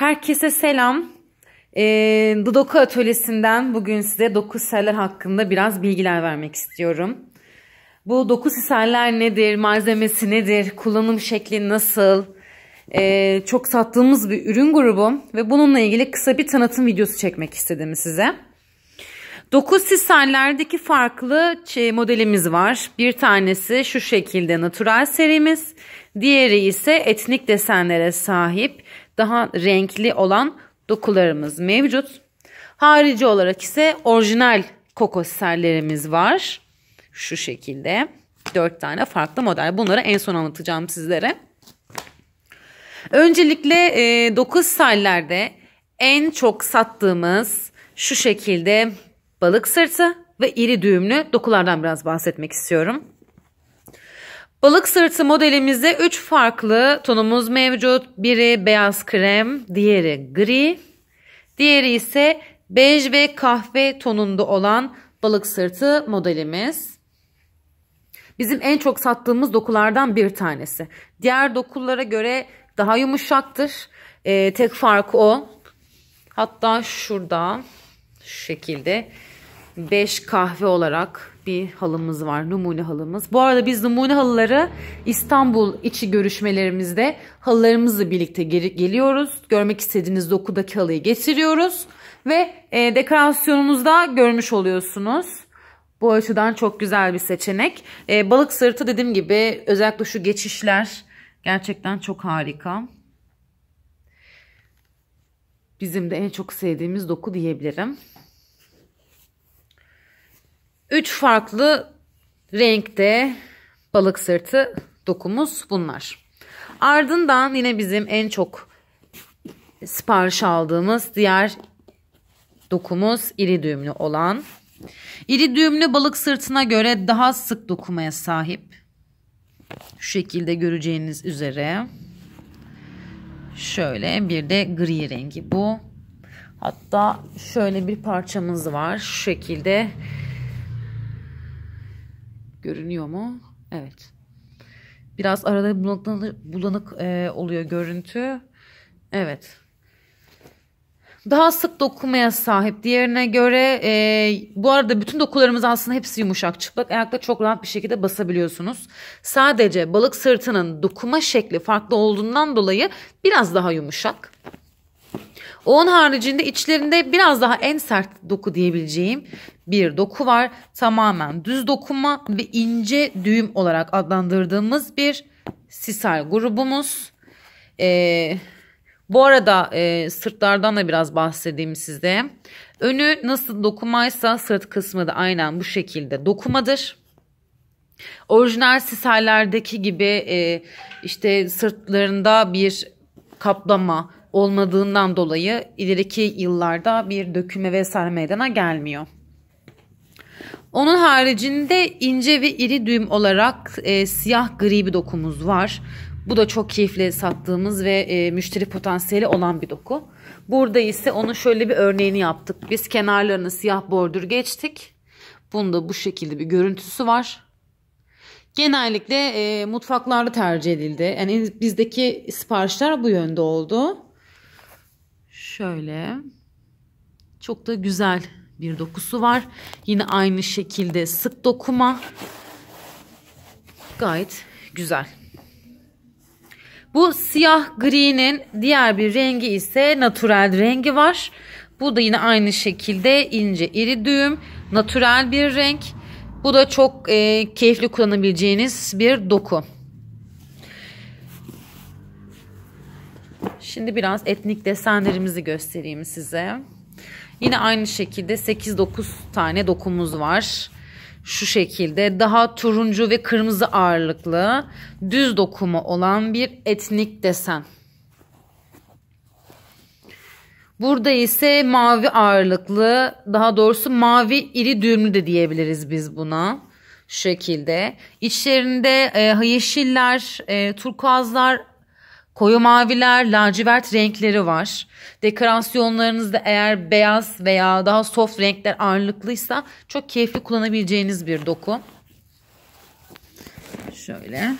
Herkese selam. E, The Doku Atölyesi'nden bugün size dokuz seller hakkında biraz bilgiler vermek istiyorum. Bu dokuz siserler nedir, malzemesi nedir, kullanım şekli nasıl, e, çok sattığımız bir ürün grubu ve bununla ilgili kısa bir tanıtım videosu çekmek istedim size. Dokuz siserlerdeki farklı modelimiz var. Bir tanesi şu şekilde natural serimiz, diğeri ise etnik desenlere sahip daha renkli olan dokularımız mevcut. Harici olarak ise orijinal kokosserlerimiz var. Şu şekilde. Dört tane farklı model. Bunları en son anlatacağım sizlere. Öncelikle e, 9 sellerde en çok sattığımız şu şekilde balık sırtı ve iri düğümlü dokulardan biraz bahsetmek istiyorum. Balık sırtı modelimizde 3 farklı tonumuz mevcut. Biri beyaz krem, diğeri gri, diğeri ise bej ve kahve tonunda olan balık sırtı modelimiz. Bizim en çok sattığımız dokulardan bir tanesi. Diğer dokulara göre daha yumuşaktır. Ee, tek farkı o. Hatta şurada şu şekilde 5 kahve olarak bir halımız var. Numune halımız. Bu arada biz numune halıları İstanbul içi görüşmelerimizde halılarımızla birlikte geri geliyoruz. Görmek istediğiniz dokudaki halıyı getiriyoruz. Ve e, dekorasyonumuzda görmüş oluyorsunuz. Bu açıdan çok güzel bir seçenek. E, balık sırtı dediğim gibi özellikle şu geçişler gerçekten çok harika. Bizim de en çok sevdiğimiz doku diyebilirim. 3 farklı renkte balık sırtı dokumuz bunlar. Ardından yine bizim en çok sipariş aldığımız diğer dokumuz iri düğümlü olan. İri düğümlü balık sırtına göre daha sık dokumaya sahip. Şu şekilde göreceğiniz üzere. Şöyle bir de gri rengi bu. Hatta şöyle bir parçamız var. Şu şekilde Görünüyor mu? Evet. Biraz arada bulanık, e, oluyor görüntü. Evet. Daha sık dokumaya sahip. Diğerine göre e, bu arada bütün dokularımız aslında hepsi yumuşak çıplak. Ayakta çok rahat bir şekilde basabiliyorsunuz. Sadece balık sırtının dokuma şekli farklı olduğundan dolayı biraz daha yumuşak. Onun haricinde içlerinde biraz daha en sert doku diyebileceğim bir doku var. Tamamen düz dokuma ve ince düğüm olarak adlandırdığımız bir sisal grubumuz. Ee, bu arada e, sırtlardan da biraz bahsedeyim size. Önü nasıl dokumaysa sırt kısmı da aynen bu şekilde dokumadır. Orijinal sisallerdeki gibi e, işte sırtlarında bir kaplama, olmadığından dolayı ileriki yıllarda bir dökülme vesaire meydana gelmiyor. Onun haricinde ince ve iri düğüm olarak e, siyah gri bir dokumuz var. Bu da çok keyifle sattığımız ve e, müşteri potansiyeli olan bir doku. Burada ise onun şöyle bir örneğini yaptık. Biz kenarlarını siyah bordür geçtik. Bunda bu şekilde bir görüntüsü var. Genellikle e, mutfaklarda tercih edildi. Yani bizdeki siparişler bu yönde oldu. Şöyle. Çok da güzel bir dokusu var. Yine aynı şekilde sık dokuma. Gayet güzel. Bu siyah gri'nin diğer bir rengi ise natural rengi var. Bu da yine aynı şekilde ince iri düğüm. Natural bir renk. Bu da çok e, keyifli kullanabileceğiniz bir doku. Şimdi biraz etnik desenlerimizi göstereyim size. Yine aynı şekilde 8-9 tane dokumuz var. Şu şekilde daha turuncu ve kırmızı ağırlıklı düz dokuma olan bir etnik desen. Burada ise mavi ağırlıklı daha doğrusu mavi iri düğümlü de diyebiliriz biz buna. Şu şekilde. İçlerinde e, yeşiller, e, turkuazlar koyu maviler, lacivert renkleri var. Dekorasyonlarınızda eğer beyaz veya daha soft renkler ağırlıklıysa çok keyifli kullanabileceğiniz bir doku. Şöyle.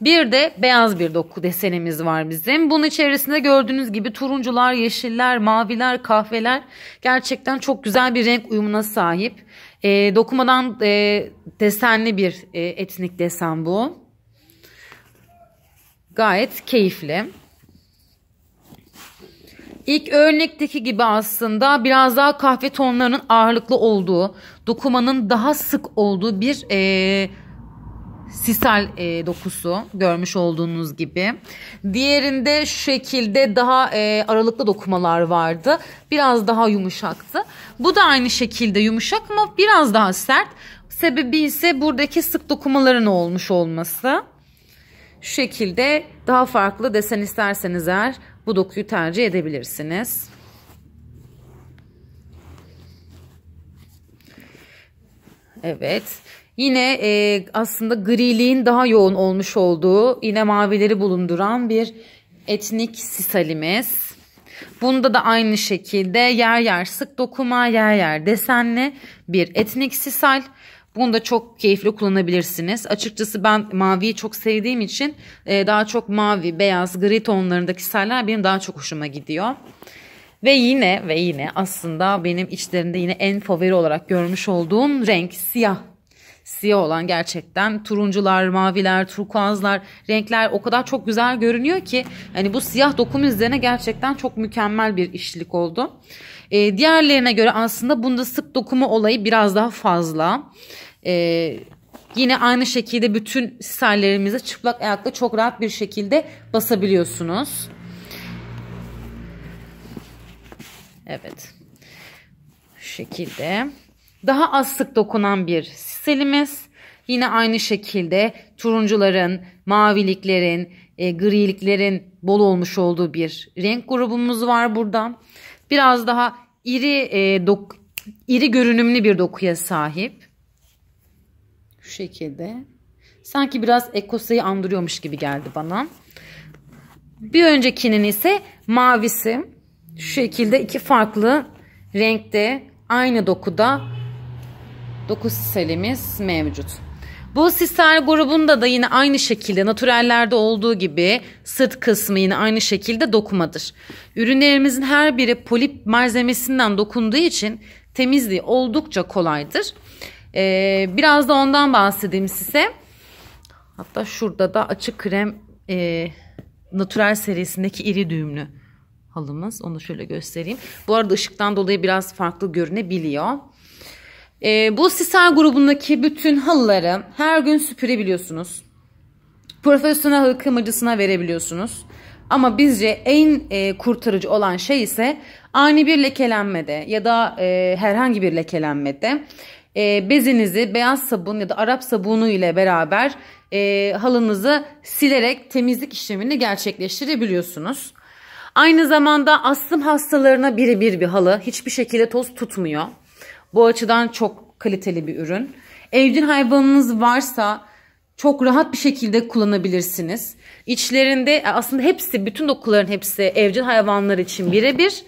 Bir de beyaz bir doku desenimiz var bizim. Bunun içerisinde gördüğünüz gibi turuncular, yeşiller, maviler, kahveler gerçekten çok güzel bir renk uyumuna sahip. E, dokumadan e, desenli bir e, etnik desen bu. Gayet keyifli. İlk örnekteki gibi aslında biraz daha kahve tonlarının ağırlıklı olduğu, dokumanın daha sık olduğu bir e, sisal e, dokusu görmüş olduğunuz gibi. Diğerinde şu şekilde daha e, aralıklı dokumalar vardı. Biraz daha yumuşaktı. Bu da aynı şekilde yumuşak ama biraz daha sert. Sebebi ise buradaki sık dokumaların olmuş olması. Şu şekilde daha farklı desen isterseniz eğer bu dokuyu tercih edebilirsiniz. Evet. Yine e, aslında griliğin daha yoğun olmuş olduğu yine mavileri bulunduran bir etnik sisalimiz. Bunda da aynı şekilde yer yer sık dokuma yer yer desenli bir etnik sisal. Bunu da çok keyifli kullanabilirsiniz. Açıkçası ben maviyi çok sevdiğim için e, daha çok mavi, beyaz, gri tonlarındaki seller benim daha çok hoşuma gidiyor. Ve yine ve yine aslında benim içlerinde yine en favori olarak görmüş olduğum renk siyah. Siyah olan gerçekten turuncular, maviler, turkuazlar, renkler o kadar çok güzel görünüyor ki hani bu siyah dokum üzerine gerçekten çok mükemmel bir işlik oldu. E, diğerlerine göre aslında bunda sık dokuma olayı biraz daha fazla. E, yine aynı şekilde bütün sisallerimize çıplak ayakla çok rahat bir şekilde basabiliyorsunuz. Evet. Şu şekilde. Daha az sık dokunan bir siselimiz. Yine aynı şekilde turuncuların, maviliklerin, e, griliklerin bol olmuş olduğu bir renk grubumuz var burada. Biraz daha iri e, dok iri görünümlü bir dokuya sahip. Şu şekilde. Sanki biraz Ekosa'yı andırıyormuş gibi geldi bana. Bir öncekinin ise mavisi. Şu şekilde iki farklı renkte aynı dokuda doku selimiz mevcut. Bu sister grubunda da yine aynı şekilde natürellerde olduğu gibi sırt kısmı yine aynı şekilde dokumadır. Ürünlerimizin her biri polip malzemesinden dokunduğu için temizliği oldukça kolaydır. Ee, biraz da ondan bahsedeyim size. Hatta şurada da açık krem e, natürel serisindeki iri düğümlü halımız. Onu şöyle göstereyim. Bu arada ışıktan dolayı biraz farklı görünebiliyor. E, bu sisal grubundaki bütün halıları her gün süpürebiliyorsunuz. Profesyonel halı kımacısına verebiliyorsunuz. Ama bizce en e, kurtarıcı olan şey ise ani bir lekelenmede ya da e, herhangi bir lekelenmede e, bezinizi beyaz sabun ya da Arap sabunu ile beraber e, halınızı silerek temizlik işlemini gerçekleştirebiliyorsunuz. Aynı zamanda astım hastalarına birebir bir halı hiçbir şekilde toz tutmuyor. Bu açıdan çok kaliteli bir ürün. Evcil hayvanınız varsa çok rahat bir şekilde kullanabilirsiniz. İçlerinde e, aslında hepsi, bütün dokuların hepsi evcil hayvanlar için birebir.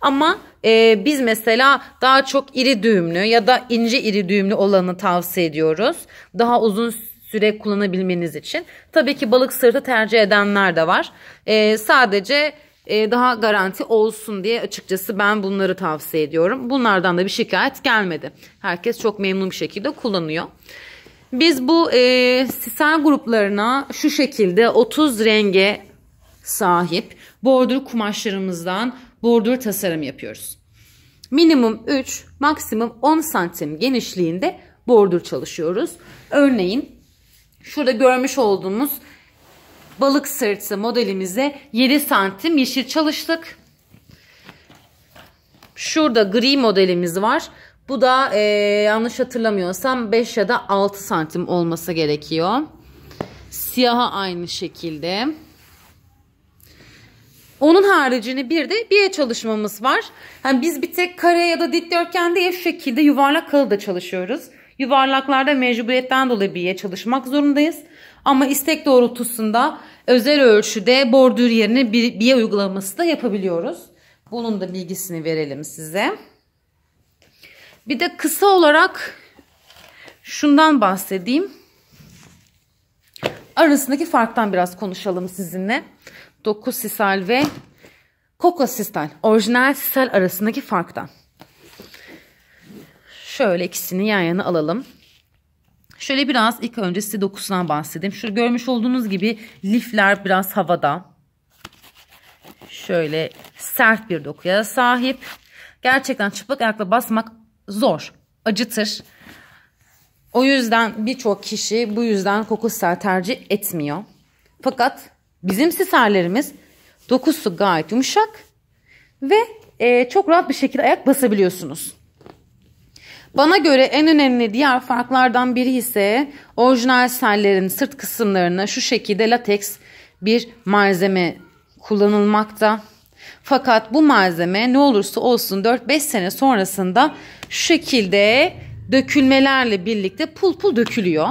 Ama e, biz mesela daha çok iri düğümlü ya da ince iri düğümlü olanı tavsiye ediyoruz. Daha uzun süre kullanabilmeniz için. Tabii ki balık sırtı tercih edenler de var. E, sadece e, daha garanti olsun diye açıkçası ben bunları tavsiye ediyorum. Bunlardan da bir şikayet gelmedi. Herkes çok memnun bir şekilde kullanıyor. Biz bu e, sisal gruplarına şu şekilde 30 renge sahip bordür kumaşlarımızdan bordür tasarım yapıyoruz. Minimum 3, maksimum 10 santim genişliğinde bordür çalışıyoruz. Örneğin şurada görmüş olduğumuz balık sırtı modelimize 7 santim yeşil çalıştık. Şurada gri modelimiz var. Bu da e, yanlış hatırlamıyorsam 5 ya da 6 santim olması gerekiyor. Siyaha aynı şekilde. Onun haricini bir de biye çalışmamız var. Yani biz bir tek kare ya da dikdörtgen değil şekilde yuvarlak kalıda çalışıyoruz. Yuvarlaklarda mecburiyetten dolayı bir çalışmak zorundayız. Ama istek doğrultusunda özel ölçüde bordür yerine bir biye uygulaması da yapabiliyoruz. Bunun da bilgisini verelim size. Bir de kısa olarak şundan bahsedeyim. Arasındaki farktan biraz konuşalım sizinle. Doku sisal ve sisal, orijinal sisal arasındaki farktan. Şöyle ikisini yan yana alalım. Şöyle biraz ilk önce size dokusundan bahsedeyim. Şu görmüş olduğunuz gibi lifler biraz havada. Şöyle sert bir dokuya sahip. Gerçekten çıplak ayakla basmak zor, acıtır. O yüzden birçok kişi bu yüzden kokusel tercih etmiyor. Fakat bizim sisallerimiz dokusu gayet yumuşak ve e, çok rahat bir şekilde ayak basabiliyorsunuz. Bana göre en önemli diğer farklardan biri ise orijinal sellerin sırt kısımlarına şu şekilde lateks bir malzeme kullanılmakta. Fakat bu malzeme ne olursa olsun 4-5 sene sonrasında şu şekilde dökülmelerle birlikte pul pul dökülüyor.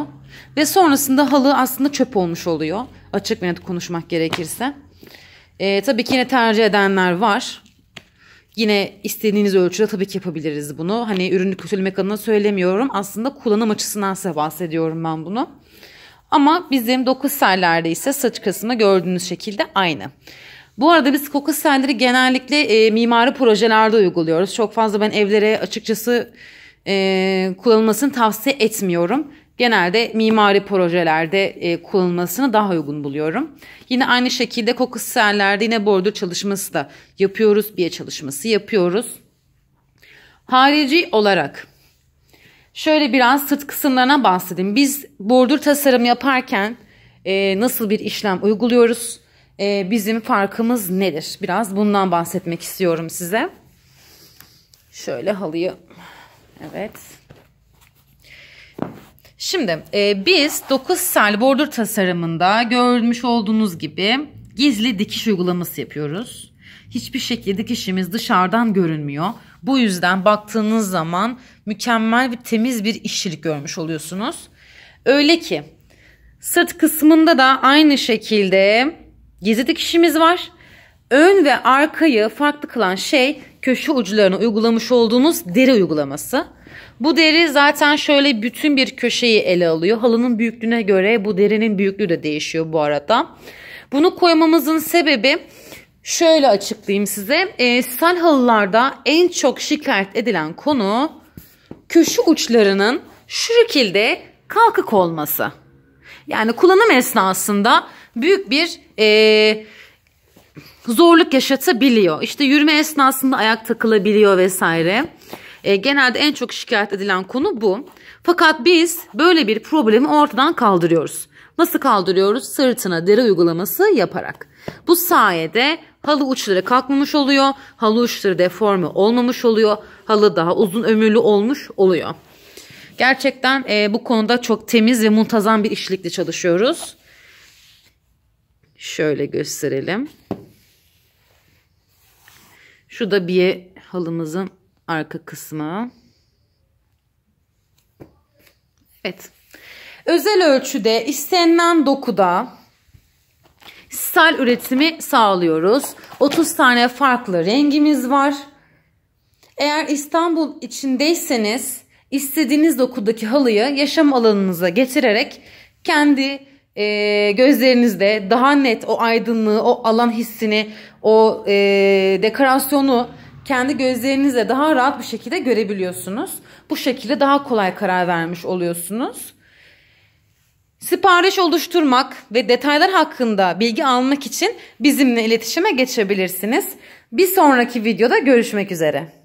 Ve sonrasında halı aslında çöp olmuş oluyor. Açık bir net konuşmak gerekirse. E, tabii ki yine tercih edenler var. Yine istediğiniz ölçüde tabii ki yapabiliriz bunu. Hani ürünü kötülemek adına söylemiyorum. Aslında kullanım açısından size bahsediyorum ben bunu. Ama bizim dokuz sellerde ise saç kısmı gördüğünüz şekilde aynı. Bu arada biz koku selleri genellikle e, mimari projelerde uyguluyoruz. Çok fazla ben evlere açıkçası e, kullanılmasını tavsiye etmiyorum genelde mimari projelerde e, kullanılmasını daha uygun buluyorum. Yine aynı şekilde kokussellerde yine bordo çalışması da yapıyoruz. Biye çalışması yapıyoruz. Harici olarak şöyle biraz sırt kısımlarına bahsedeyim. Biz bordur tasarım yaparken e, nasıl bir işlem uyguluyoruz? E, bizim farkımız nedir? Biraz bundan bahsetmek istiyorum size. Şöyle halıyı evet Şimdi e, biz 9 sarlı bordur tasarımında görmüş olduğunuz gibi gizli dikiş uygulaması yapıyoruz. Hiçbir şekilde dikişimiz dışarıdan görünmüyor. Bu yüzden baktığınız zaman mükemmel bir temiz bir işçilik görmüş oluyorsunuz. Öyle ki sırt kısmında da aynı şekilde gizli dikişimiz var. Ön ve arkayı farklı kılan şey köşe ucularına uygulamış olduğunuz deri uygulaması. Bu deri zaten şöyle bütün bir köşeyi ele alıyor. Halının büyüklüğüne göre bu derinin büyüklüğü de değişiyor bu arada. Bunu koymamızın sebebi şöyle açıklayayım size. E, sel halılarda en çok şikayet edilen konu köşe uçlarının şu şekilde kalkık olması. Yani kullanım esnasında büyük bir e, zorluk yaşatabiliyor. İşte yürüme esnasında ayak takılabiliyor vesaire. E, genelde en çok şikayet edilen konu bu. Fakat biz böyle bir problemi ortadan kaldırıyoruz. Nasıl kaldırıyoruz? Sırtına deri uygulaması yaparak. Bu sayede halı uçları kalkmamış oluyor. Halı uçları deforme olmamış oluyor. Halı daha uzun ömürlü olmuş oluyor. Gerçekten e, bu konuda çok temiz ve muntazam bir işlikle çalışıyoruz. Şöyle gösterelim. Şu da bir halımızın arka kısmı. Evet. Özel ölçüde istenilen dokuda stal üretimi sağlıyoruz. 30 tane farklı rengimiz var. Eğer İstanbul içindeyseniz istediğiniz dokudaki halıyı yaşam alanınıza getirerek kendi e, gözlerinizde daha net o aydınlığı, o alan hissini, o e, dekorasyonu kendi gözlerinizle daha rahat bir şekilde görebiliyorsunuz. Bu şekilde daha kolay karar vermiş oluyorsunuz. Sipariş oluşturmak ve detaylar hakkında bilgi almak için bizimle iletişime geçebilirsiniz. Bir sonraki videoda görüşmek üzere.